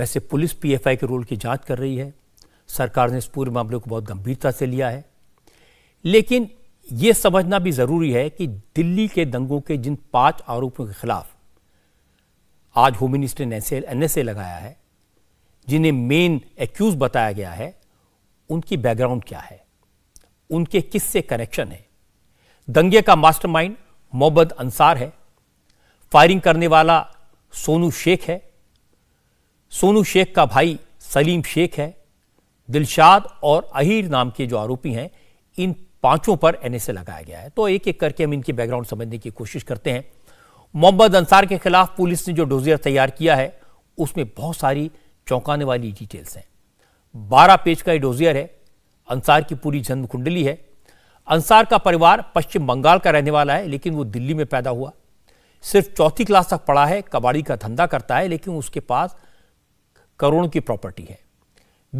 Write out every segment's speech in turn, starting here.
वैसे police PFI के role की जांच कर रही है सरकार ने इस पूरे मामले को बहुत गंभीरता से लिया है लेकिन ये समझना भी ज़रूरी है कि दिल्ली के दंगों के जिन पांच आरोपियों के खिलाफ आज होम मिनिस्टर ने एन एस लगाया है जिन्हें मेन एक्यूज बताया गया है उनकी बैकग्राउंड क्या है उनके किस से कनेक्शन है दंगे का मास्टरमाइंड मोहम्मद अंसार है फायरिंग करने वाला सोनू शेख है सोनू शेख का भाई सलीम शेख है दिलशाद और अहीर नाम के जो आरोपी हैं इन पांचों पर एनएसए लगाया गया है तो एक एक करके हम इनकी बैकग्राउंड समझने की कोशिश करते हैं मोहम्मद अंसार के खिलाफ पुलिस ने जो डोजियर तैयार किया है उसमें बहुत सारी चौंकाने वाली डिटेल्स हैं बारह पेज का ये डोजियर है अंसार की पूरी जन्म कुंडली है अंसार का परिवार पश्चिम बंगाल का रहने वाला है लेकिन वो दिल्ली में पैदा हुआ सिर्फ चौथी क्लास तक पढ़ा है कबाड़ी का धंधा करता है लेकिन उसके पास करोड़ों की प्रॉपर्टी है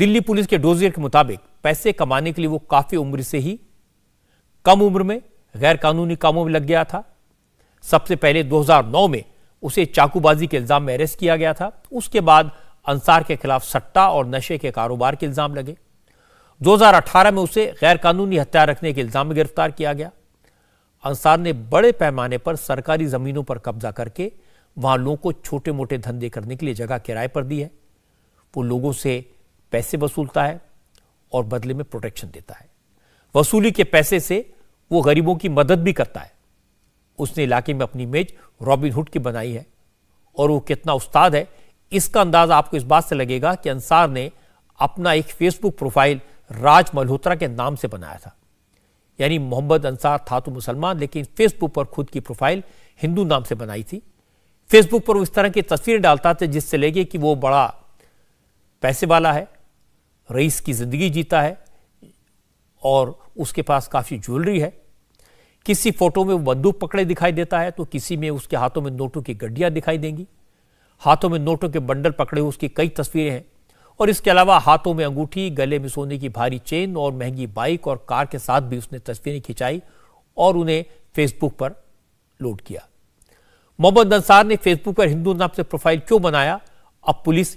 दिल्ली पुलिस के डोजियर के मुताबिक पैसे कमाने के लिए वो काफी उम्र से ही कम उम्र में गैर कानूनी कामों में लग गया था सबसे पहले 2009 में उसे चाकूबाजी के इल्जाम में अरेस्ट किया गया था उसके बाद अंसार के खिलाफ सट्टा और नशे के कारोबार के इल्जाम लगे 2018 में उसे गैरकानूनी हत्या रखने के इल्जाम में गिरफ्तार किया गया अंसार ने बड़े पैमाने पर सरकारी जमीनों पर कब्जा करके वहां लोगों को छोटे मोटे धंधे करने के लिए जगह किराए पर दी है वो लोगों से पैसे वसूलता है और बदले में प्रोटेक्शन देता है वसूली के पैसे से वो गरीबों की मदद भी करता है उसने इलाके में अपनी इमेज रॉबिनहुड की बनाई है और वो कितना उस्ताद है इसका अंदाज़ आपको इस बात से लगेगा कि अंसार ने अपना एक फेसबुक प्रोफाइल राज मल्होत्रा के नाम से बनाया था यानी मोहम्मद अंसार था तो मुसलमान लेकिन फेसबुक पर खुद की प्रोफाइल हिंदू नाम से बनाई थी फेसबुक पर वो इस तरह की तस्वीरें डालता था जिससे लगे कि वो बड़ा पैसे वाला है रईस की ज़िंदगी जीता है और उसके पास काफ़ी ज्वेलरी है किसी फोटो में बंदूक पकड़े दिखाई देता है तो किसी में उसके हाथों में नोटों की गड्डियां दिखाई देंगी हाथों में नोटों के बंडल पकड़े उसकी कई तस्वीरें हैं और इसके अलावा हाथों में अंगूठी गले में सोने की भारी चेन और महंगी बाइक और कार के साथ भी उसने तस्वीरें खिंचाई और उन्हें फेसबुक पर लोड किया मोहम्मद अंसार ने फेसबुक पर हिंदू नाम से प्रोफाइल क्यों बनाया अब पुलिस